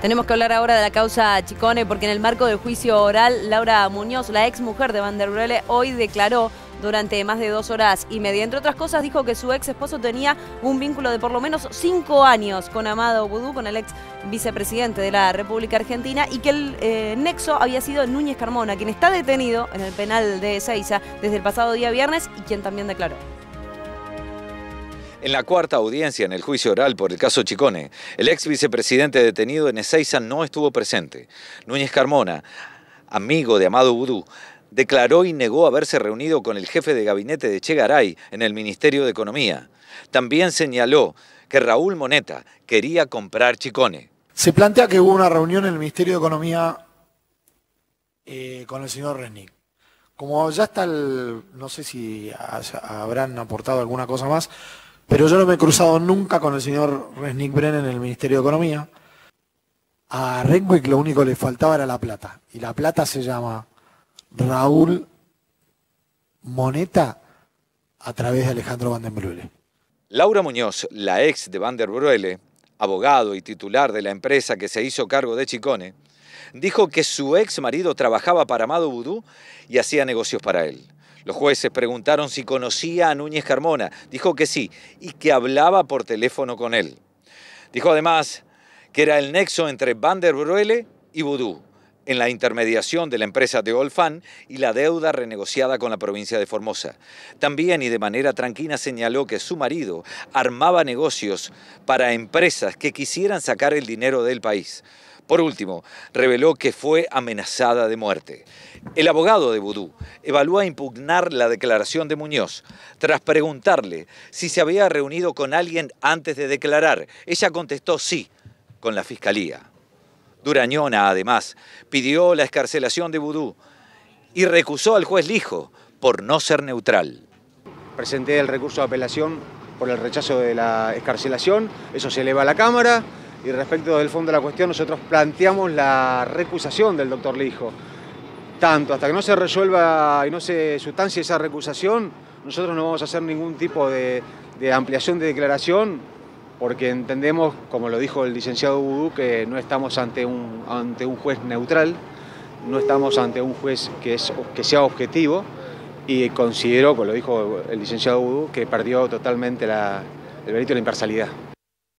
Tenemos que hablar ahora de la causa Chicone porque en el marco del juicio oral, Laura Muñoz, la ex mujer de Van hoy declaró durante más de dos horas y media. Entre otras cosas, dijo que su ex esposo tenía un vínculo de por lo menos cinco años con Amado Boudou, con el ex vicepresidente de la República Argentina, y que el eh, nexo había sido Núñez Carmona, quien está detenido en el penal de Ezeiza desde el pasado día viernes y quien también declaró. En la cuarta audiencia en el juicio oral por el caso Chicone, el ex vicepresidente detenido en Ezeiza no estuvo presente. Núñez Carmona, amigo de Amado Vudú, declaró y negó haberse reunido con el jefe de gabinete de Garay en el Ministerio de Economía. También señaló que Raúl Moneta quería comprar Chicone. Se plantea que hubo una reunión en el Ministerio de Economía eh, con el señor Resnick. Como ya está el, no sé si habrán aportado alguna cosa más, pero yo no me he cruzado nunca con el señor Resnick Brennan en el Ministerio de Economía. A Renwick lo único que le faltaba era la plata. Y la plata se llama Raúl Moneta a través de Alejandro Van den Bruele. Laura Muñoz, la ex de Van der abogado y titular de la empresa que se hizo cargo de Chicone, dijo que su ex marido trabajaba para Amado Vudú y hacía negocios para él. Los jueces preguntaron si conocía a Núñez Carmona. Dijo que sí y que hablaba por teléfono con él. Dijo además que era el nexo entre Van der Bruele y Vudú en la intermediación de la empresa de Olfan y la deuda renegociada con la provincia de Formosa. También y de manera tranquila señaló que su marido armaba negocios para empresas que quisieran sacar el dinero del país. Por último, reveló que fue amenazada de muerte. El abogado de Vudú evalúa impugnar la declaración de Muñoz tras preguntarle si se había reunido con alguien antes de declarar. Ella contestó sí, con la fiscalía. Durañona, además, pidió la escarcelación de Vudú y recusó al juez Lijo por no ser neutral. Presenté el recurso de apelación por el rechazo de la escarcelación, eso se eleva a la Cámara, y respecto del fondo de la cuestión nosotros planteamos la recusación del doctor Lijo. Tanto, hasta que no se resuelva y no se sustancie esa recusación, nosotros no vamos a hacer ningún tipo de, ampliación de declaración porque entendemos, como lo dijo el licenciado Udú, que no estamos ante un, ante un juez neutral, no estamos ante un juez que, es, que sea objetivo y considero, como lo dijo el licenciado Udú, que perdió totalmente el delito de la imparcialidad.